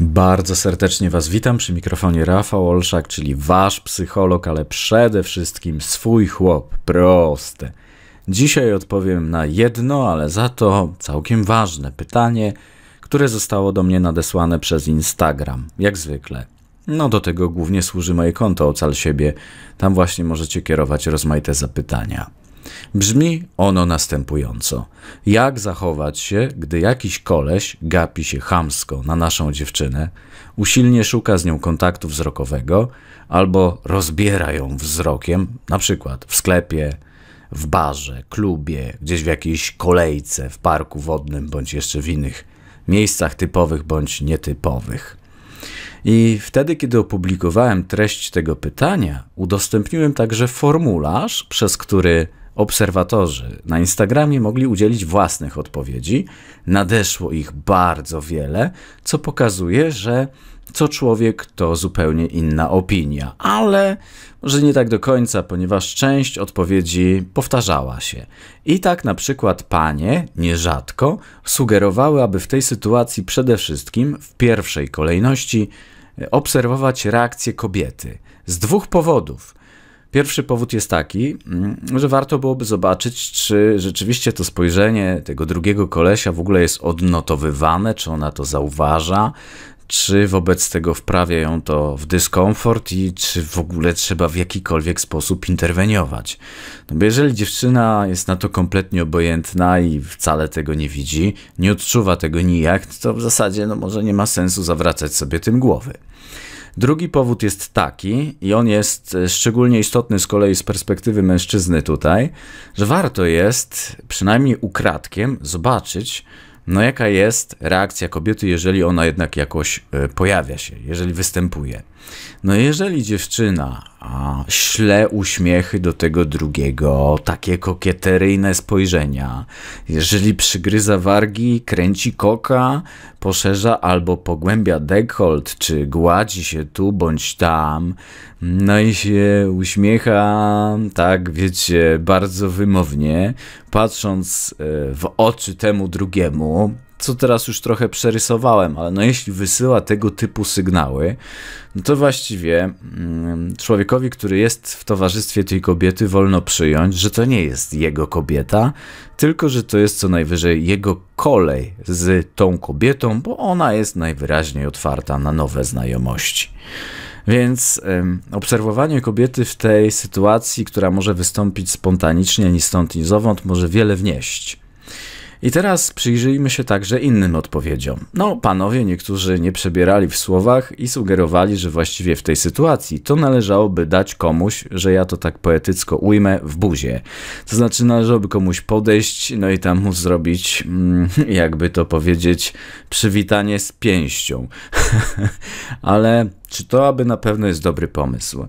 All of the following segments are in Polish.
Bardzo serdecznie Was witam przy mikrofonie Rafał Olszak, czyli Wasz psycholog, ale przede wszystkim swój chłop. Proste. Dzisiaj odpowiem na jedno, ale za to całkiem ważne pytanie, które zostało do mnie nadesłane przez Instagram, jak zwykle. No do tego głównie służy moje konto Ocal Siebie, tam właśnie możecie kierować rozmaite zapytania. Brzmi ono następująco. Jak zachować się, gdy jakiś koleś gapi się chamsko na naszą dziewczynę, usilnie szuka z nią kontaktu wzrokowego albo rozbiera ją wzrokiem, na przykład w sklepie, w barze, klubie, gdzieś w jakiejś kolejce, w parku wodnym bądź jeszcze w innych miejscach typowych bądź nietypowych. I wtedy, kiedy opublikowałem treść tego pytania, udostępniłem także formularz, przez który Obserwatorzy na Instagramie mogli udzielić własnych odpowiedzi. Nadeszło ich bardzo wiele, co pokazuje, że co człowiek to zupełnie inna opinia, ale może nie tak do końca, ponieważ część odpowiedzi powtarzała się. I tak na przykład panie nierzadko sugerowały, aby w tej sytuacji przede wszystkim w pierwszej kolejności obserwować reakcję kobiety. Z dwóch powodów. Pierwszy powód jest taki, mm, że warto byłoby zobaczyć, czy rzeczywiście to spojrzenie tego drugiego kolesia w ogóle jest odnotowywane, czy ona to zauważa, czy wobec tego wprawia ją to w dyskomfort i czy w ogóle trzeba w jakikolwiek sposób interweniować. No bo jeżeli dziewczyna jest na to kompletnie obojętna i wcale tego nie widzi, nie odczuwa tego nijak, to w zasadzie no może nie ma sensu zawracać sobie tym głowy. Drugi powód jest taki, i on jest e, szczególnie istotny z kolei z perspektywy mężczyzny tutaj, że warto jest przynajmniej ukradkiem zobaczyć, no jaka jest reakcja kobiety, jeżeli ona jednak jakoś e, pojawia się, jeżeli występuje. No jeżeli dziewczyna a, śle uśmiechy do tego drugiego, takie kokieteryjne spojrzenia. Jeżeli przygryza wargi, kręci koka, poszerza albo pogłębia dekolt, czy gładzi się tu bądź tam, no i się uśmiecha, tak wiecie, bardzo wymownie, patrząc e, w oczy temu drugiemu, co teraz już trochę przerysowałem, ale no jeśli wysyła tego typu sygnały, no to właściwie mm, człowiekowi, który jest w towarzystwie tej kobiety, wolno przyjąć, że to nie jest jego kobieta, tylko że to jest co najwyżej jego kolej z tą kobietą, bo ona jest najwyraźniej otwarta na nowe znajomości. Więc ym, obserwowanie kobiety w tej sytuacji, która może wystąpić spontanicznie, ni stąd, ni zowąd, może wiele wnieść. I teraz przyjrzyjmy się także innym odpowiedziom. No, panowie niektórzy nie przebierali w słowach i sugerowali, że właściwie w tej sytuacji to należałoby dać komuś, że ja to tak poetycko ujmę, w buzie. To znaczy należałoby komuś podejść, no i tam mu zrobić, mm, jakby to powiedzieć, przywitanie z pięścią. Ale czy to aby na pewno jest dobry pomysł?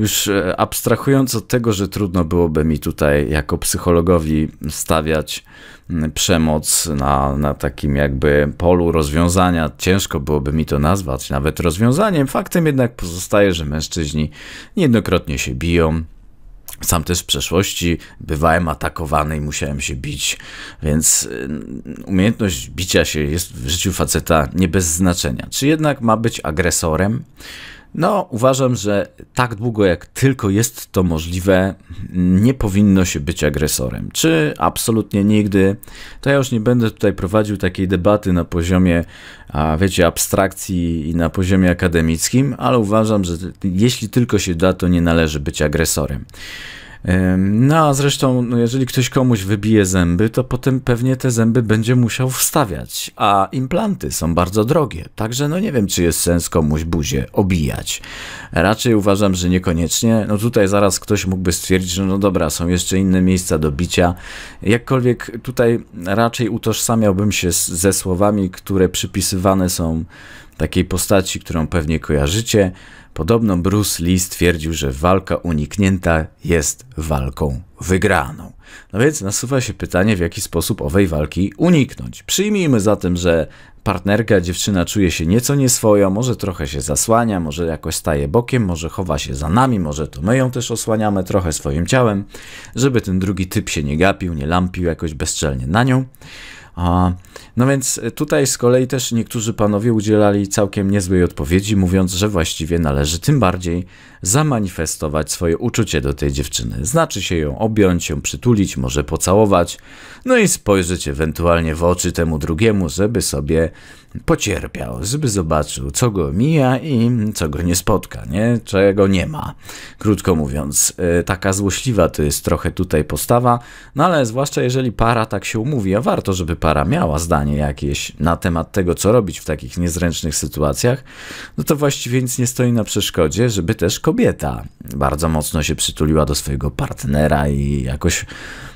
już e, abstrahując od tego, że trudno byłoby mi tutaj jako psychologowi stawiać mm, przemoc na, na takim jakby polu rozwiązania, ciężko byłoby mi to nazwać nawet rozwiązaniem, faktem jednak pozostaje, że mężczyźni niejednokrotnie się biją, sam też w przeszłości bywałem atakowany i musiałem się bić, więc mm, umiejętność bicia się jest w życiu faceta nie bez znaczenia. Czy jednak ma być agresorem? No, uważam, że tak długo jak tylko jest to możliwe, nie powinno się być agresorem. Czy absolutnie nigdy? To ja już nie będę tutaj prowadził takiej debaty na poziomie, a wiecie, abstrakcji i na poziomie akademickim, ale uważam, że jeśli tylko się da, to nie należy być agresorem. No a zresztą, no jeżeli ktoś komuś wybije zęby, to potem pewnie te zęby będzie musiał wstawiać, a implanty są bardzo drogie, także no nie wiem, czy jest sens komuś buzię obijać. Raczej uważam, że niekoniecznie. No tutaj zaraz ktoś mógłby stwierdzić, że no dobra, są jeszcze inne miejsca do bicia. Jakkolwiek tutaj raczej utożsamiałbym się z, ze słowami, które przypisywane są takiej postaci, którą pewnie kojarzycie – Podobno Bruce Lee stwierdził, że walka uniknięta jest walką wygraną. No więc nasuwa się pytanie, w jaki sposób owej walki uniknąć. Przyjmijmy zatem, że partnerka, dziewczyna czuje się nieco nieswojo, może trochę się zasłania, może jakoś staje bokiem, może chowa się za nami, może to my ją też osłaniamy trochę swoim ciałem, żeby ten drugi typ się nie gapił, nie lampił jakoś bezczelnie na nią. A, no więc e, tutaj z kolei też niektórzy panowie udzielali całkiem niezłej odpowiedzi, mówiąc, że właściwie należy tym bardziej zamanifestować swoje uczucie do tej dziewczyny. Znaczy się ją objąć, ją przytulić, może pocałować, no i spojrzeć ewentualnie w oczy temu drugiemu, żeby sobie pocierpiał, żeby zobaczył, co go mija i co go nie spotka, nie? czego nie ma. Krótko mówiąc, e, taka złośliwa to jest trochę tutaj postawa, no ale zwłaszcza jeżeli para tak się umówi, a warto, żeby para miała zdanie jakieś na temat tego, co robić w takich niezręcznych sytuacjach, no to właściwie nic nie stoi na przeszkodzie, żeby też kobieta bardzo mocno się przytuliła do swojego partnera i jakoś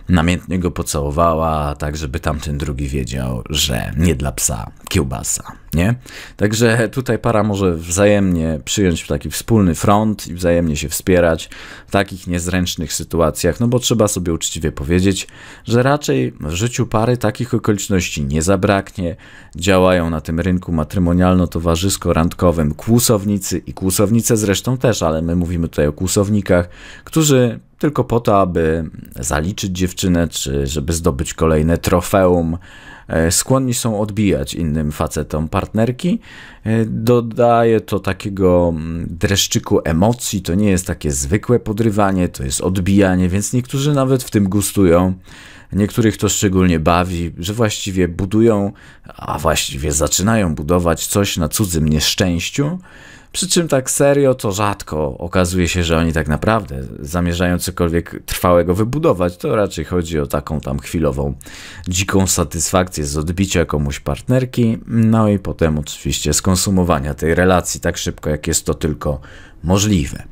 namiętnie go pocałowała, tak żeby tamten drugi wiedział, że nie dla psa kiełbasa, nie? Także tutaj para może wzajemnie przyjąć taki wspólny front i wzajemnie się wspierać w takich niezręcznych sytuacjach, no bo trzeba sobie uczciwie powiedzieć, że raczej w życiu pary takich okoliczności nie zabraknie. Działają na tym rynku matrymonialno-towarzysko-randkowym kłusownicy i kłusownice zresztą też, ale my mówimy tutaj o kłusownikach, którzy tylko po to, aby zaliczyć dziewczynę, czy żeby zdobyć kolejne trofeum. E, skłonni są odbijać innym facetom partnerki. E, dodaje to takiego mm, dreszczyku emocji. To nie jest takie zwykłe podrywanie, to jest odbijanie, więc niektórzy nawet w tym gustują. Niektórych to szczególnie bawi, że właściwie budują, a właściwie zaczynają budować coś na cudzym nieszczęściu przy czym tak serio to rzadko okazuje się, że oni tak naprawdę zamierzają cokolwiek trwałego wybudować. To raczej chodzi o taką tam chwilową, dziką satysfakcję z odbicia komuś partnerki, no i potem oczywiście skonsumowania tej relacji tak szybko, jak jest to tylko możliwe.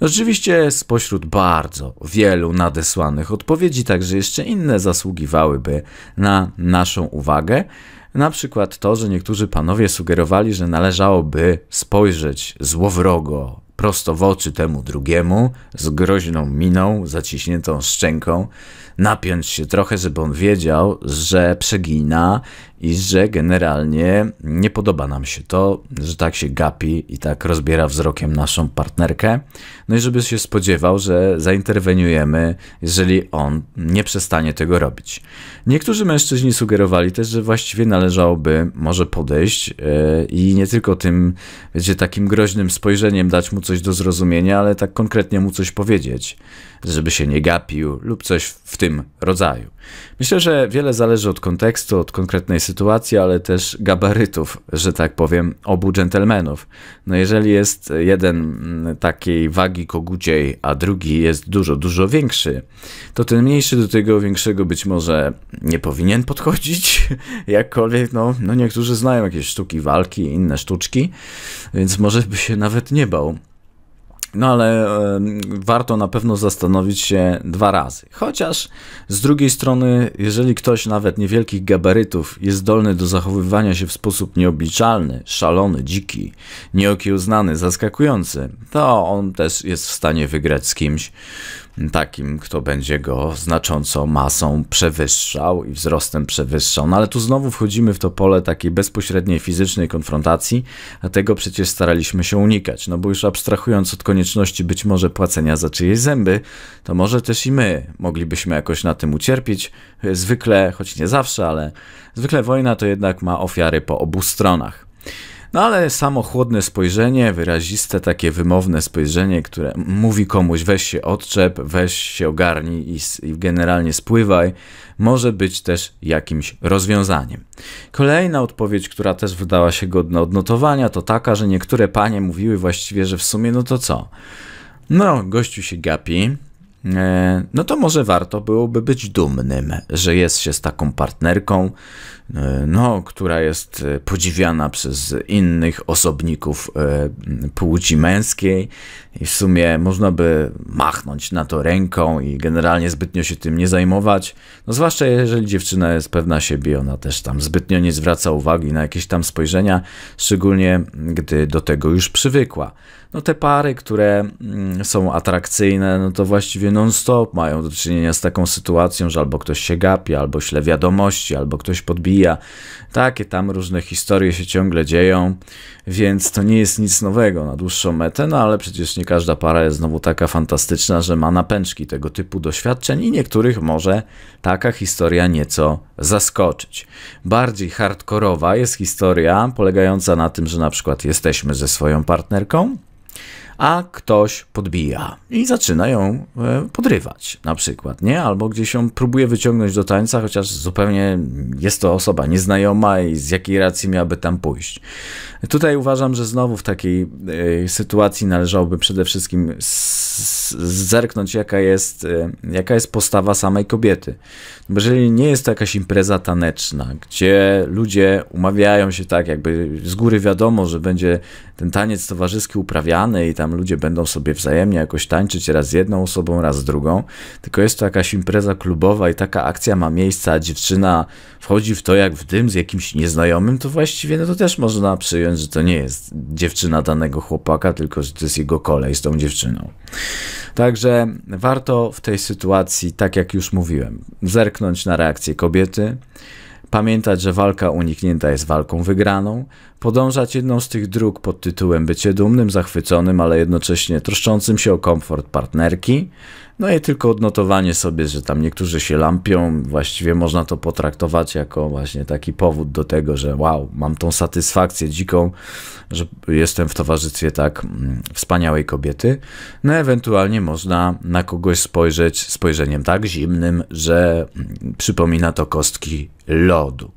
Oczywiście spośród bardzo wielu nadesłanych odpowiedzi także jeszcze inne zasługiwałyby na naszą uwagę. Na przykład to, że niektórzy panowie sugerowali, że należałoby spojrzeć złowrogo prosto w oczy temu drugiemu, z groźną miną, zaciśniętą szczęką, napiąć się trochę, żeby on wiedział, że przegina i że generalnie nie podoba nam się to, że tak się gapi i tak rozbiera wzrokiem naszą partnerkę. No i żeby się spodziewał, że zainterweniujemy, jeżeli on nie przestanie tego robić. Niektórzy mężczyźni sugerowali też, że właściwie należałoby może podejść yy, i nie tylko tym, wiecie, takim groźnym spojrzeniem dać mu coś do zrozumienia, ale tak konkretnie mu coś powiedzieć, żeby się nie gapił lub coś w tym rodzaju. Myślę, że wiele zależy od kontekstu, od konkretnej sytuacji, ale też gabarytów, że tak powiem, obu dżentelmenów. No jeżeli jest jeden mm, takiej wagi koguciej, a drugi jest dużo, dużo większy, to ten mniejszy do tego większego być może nie powinien podchodzić, jakkolwiek, no, no niektórzy znają jakieś sztuki walki, inne sztuczki, więc może by się nawet nie bał. No ale warto na pewno zastanowić się dwa razy. Chociaż z drugiej strony, jeżeli ktoś nawet niewielkich gabarytów jest zdolny do zachowywania się w sposób nieobliczalny, szalony, dziki, nieokiełznany, zaskakujący, to on też jest w stanie wygrać z kimś, takim, kto będzie go znacząco masą przewyższał i wzrostem przewyższał. No ale tu znowu wchodzimy w to pole takiej bezpośredniej fizycznej konfrontacji, a tego przecież staraliśmy się unikać. No bo już abstrahując od konieczności być może płacenia za czyjeś zęby, to może też i my moglibyśmy jakoś na tym ucierpieć. Zwykle, choć nie zawsze, ale zwykle wojna to jednak ma ofiary po obu stronach. No ale samo chłodne spojrzenie, wyraziste takie wymowne spojrzenie, które mówi komuś weź się odczep, weź się ogarnij i, i generalnie spływaj, może być też jakimś rozwiązaniem. Kolejna odpowiedź, która też wydała się godna odnotowania, to taka, że niektóre panie mówiły właściwie, że w sumie no to co? No, gościu się gapi, E, no to może warto byłoby być dumnym, że jest się z taką partnerką, e, no, która jest e, podziwiana przez innych osobników płci męskiej i w sumie można by machnąć na to ręką i generalnie zbytnio się tym nie zajmować, no zwłaszcza jeżeli dziewczyna jest pewna siebie, ona też tam zbytnio nie zwraca uwagi na jakieś tam spojrzenia, szczególnie gdy do tego już przywykła. No te pary, które mm, są atrakcyjne, no to właściwie non-stop mają do czynienia z taką sytuacją, że albo ktoś się gapia, albo śle wiadomości, albo ktoś podbija. Takie tam różne historie się ciągle dzieją, więc to nie jest nic nowego na dłuższą metę, no ale przecież nie każda para jest znowu taka fantastyczna, że ma napęczki tego typu doświadczeń i niektórych może taka historia nieco zaskoczyć. Bardziej hardkorowa jest historia polegająca na tym, że na przykład jesteśmy ze swoją partnerką, a ktoś podbija i zaczyna ją e, podrywać na przykład, nie? Albo gdzieś ją próbuje wyciągnąć do tańca, chociaż zupełnie jest to osoba nieznajoma i z jakiej racji miałaby tam pójść. Tutaj uważam, że znowu w takiej e, sytuacji należałoby przede wszystkim zerknąć, jaka jest, e, jaka jest postawa samej kobiety. Jeżeli nie jest to jakaś impreza taneczna, gdzie ludzie umawiają się tak, jakby z góry wiadomo, że będzie ten taniec towarzyski uprawiany i tam tam ludzie będą sobie wzajemnie jakoś tańczyć raz z jedną osobą, raz z drugą, tylko jest to jakaś impreza klubowa i taka akcja ma miejsca, a dziewczyna wchodzi w to jak w dym z jakimś nieznajomym, to właściwie no to też można przyjąć, że to nie jest dziewczyna danego chłopaka, tylko że to jest jego kolej z tą dziewczyną. Także warto w tej sytuacji, tak jak już mówiłem, zerknąć na reakcję kobiety, pamiętać, że walka uniknięta jest walką wygraną, podążać jedną z tych dróg pod tytułem bycie dumnym, zachwyconym, ale jednocześnie troszczącym się o komfort partnerki. No i tylko odnotowanie sobie, że tam niektórzy się lampią, właściwie można to potraktować jako właśnie taki powód do tego, że wow, mam tą satysfakcję dziką, że jestem w towarzystwie tak mm, wspaniałej kobiety. No ewentualnie można na kogoś spojrzeć spojrzeniem tak zimnym, że mm, przypomina to kostki lodu.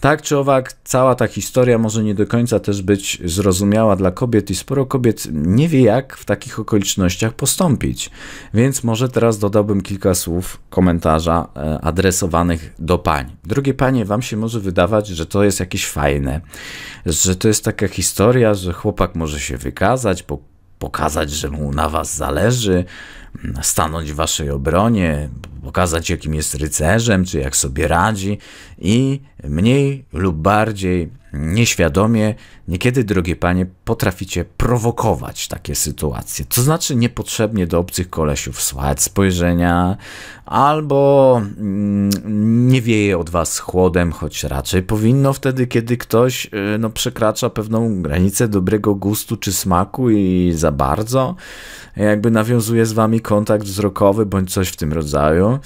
Tak czy owak, cała ta historia może nie do końca też być zrozumiała dla kobiet i sporo kobiet nie wie, jak w takich okolicznościach postąpić. Więc może teraz dodałbym kilka słów komentarza e, adresowanych do pań. Drogie panie, wam się może wydawać, że to jest jakieś fajne, że to jest taka historia, że chłopak może się wykazać, pokazać, że mu na was zależy, stanąć w waszej obronie, pokazać jakim jest rycerzem, czy jak sobie radzi i mniej lub bardziej nieświadomie, niekiedy, drogie panie, potraficie prowokować takie sytuacje. To znaczy niepotrzebnie do obcych kolesiów słać spojrzenia, albo mm, nie wieje od was chłodem, choć raczej powinno wtedy, kiedy ktoś y, no, przekracza pewną granicę dobrego gustu czy smaku i za bardzo, jakby nawiązuje z wami kontakt wzrokowy bądź coś w tym rodzaju.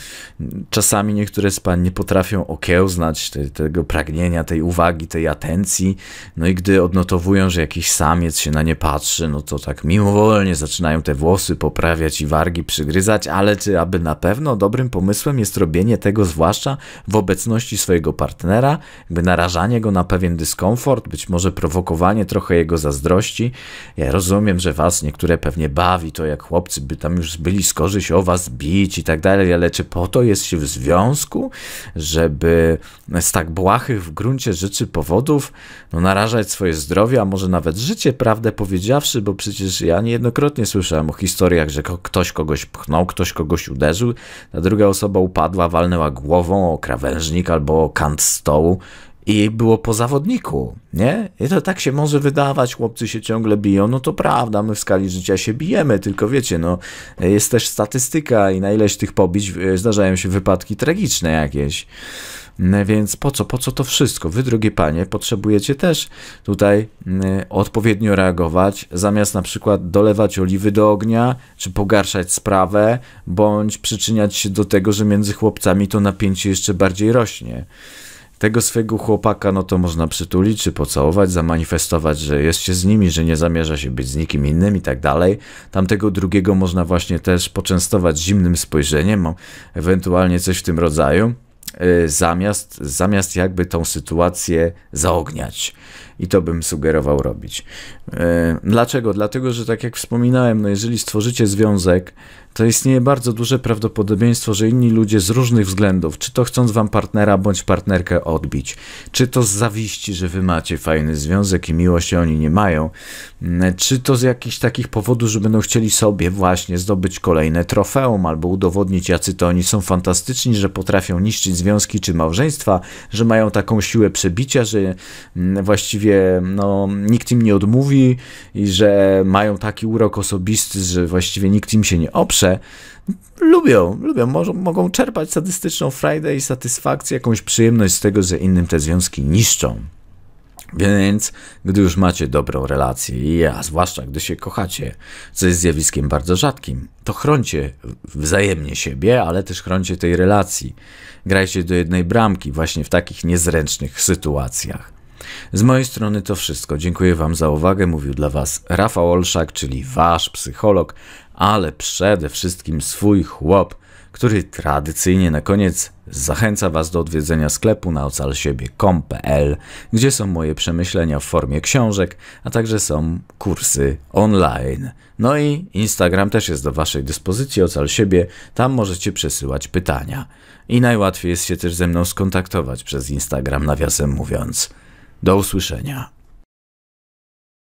Czasami niektóre z pań nie potrafią okiełznać te, tego pragnienia, tej uwagi, tej atencji. No i gdy odnotowują, że jakiś samiec się na nie patrzy, no to tak mimowolnie zaczynają te włosy poprawiać i wargi przygryzać, ale czy aby na pewno dobrym pomysłem jest robienie tego zwłaszcza w obecności swojego partnera, jakby narażanie go na pewien dyskomfort, być może prowokowanie trochę jego zazdrości. Ja rozumiem, że was niektóre pewnie bawi to to jak chłopcy by tam już byli skorzy się o was bić i tak dalej, ale czy po to jest się w związku, żeby z tak błahych w gruncie rzeczy powodów no, narażać swoje zdrowie, a może nawet życie, prawdę powiedziawszy, bo przecież ja niejednokrotnie słyszałem o historiach, że ktoś kogoś pchnął, ktoś kogoś uderzył, ta druga osoba upadła, walnęła głową o krawężnik albo o kant stołu, i było po zawodniku, nie? I to tak się może wydawać, chłopcy się ciągle biją, no to prawda, my w skali życia się bijemy, tylko wiecie, no jest też statystyka i na ileś tych pobić e, zdarzają się wypadki tragiczne jakieś. No więc po co, po co to wszystko? Wy, drogie panie, potrzebujecie też tutaj odpowiednio reagować, zamiast na przykład dolewać oliwy do ognia, czy pogarszać sprawę, bądź przyczyniać się do tego, że między chłopcami to napięcie jeszcze bardziej rośnie. Tego swego chłopaka no to można przytulić czy pocałować, zamanifestować, że jest się z nimi, że nie zamierza się być z nikim innym i tak dalej. Tamtego drugiego można właśnie też poczęstować zimnym spojrzeniem, ewentualnie coś w tym rodzaju e, zamiast, zamiast jakby tą sytuację zaogniać. I to bym sugerował robić. E, dlaczego? Dlatego, że tak jak wspominałem, no jeżeli stworzycie związek, to istnieje bardzo duże prawdopodobieństwo, że inni ludzie z różnych względów, czy to chcąc wam partnera bądź partnerkę odbić, czy to z zawiści, że wy macie fajny związek i miłości oni nie mają, mm, czy to z jakichś takich powodów, że będą chcieli sobie właśnie zdobyć kolejne trofeum albo udowodnić, jacy to oni są fantastyczni, że potrafią niszczyć związki czy małżeństwa, że mają taką siłę przebicia, że mm, właściwie no, nikt im nie odmówi i że mają taki urok osobisty, że właściwie nikt im się nie oprze zawsze lubią, lubią, mogą czerpać sadystyczną frajdę i satysfakcję, jakąś przyjemność z tego, że innym te związki niszczą. Więc gdy już macie dobrą relację, a zwłaszcza gdy się kochacie, co jest zjawiskiem bardzo rzadkim, to chroncie wzajemnie siebie, ale też chroncie tej relacji. Grajcie do jednej bramki właśnie w takich niezręcznych sytuacjach. Z mojej strony to wszystko. Dziękuję Wam za uwagę. Mówił dla Was Rafał Olszak, czyli Wasz psycholog, ale przede wszystkim swój chłop, który tradycyjnie na koniec zachęca Was do odwiedzenia sklepu na ocalsiebie.com.pl, gdzie są moje przemyślenia w formie książek, a także są kursy online. No i Instagram też jest do Waszej dyspozycji, ocal siebie, tam możecie przesyłać pytania. I najłatwiej jest się też ze mną skontaktować przez Instagram, nawiasem mówiąc. Do usłyszenia.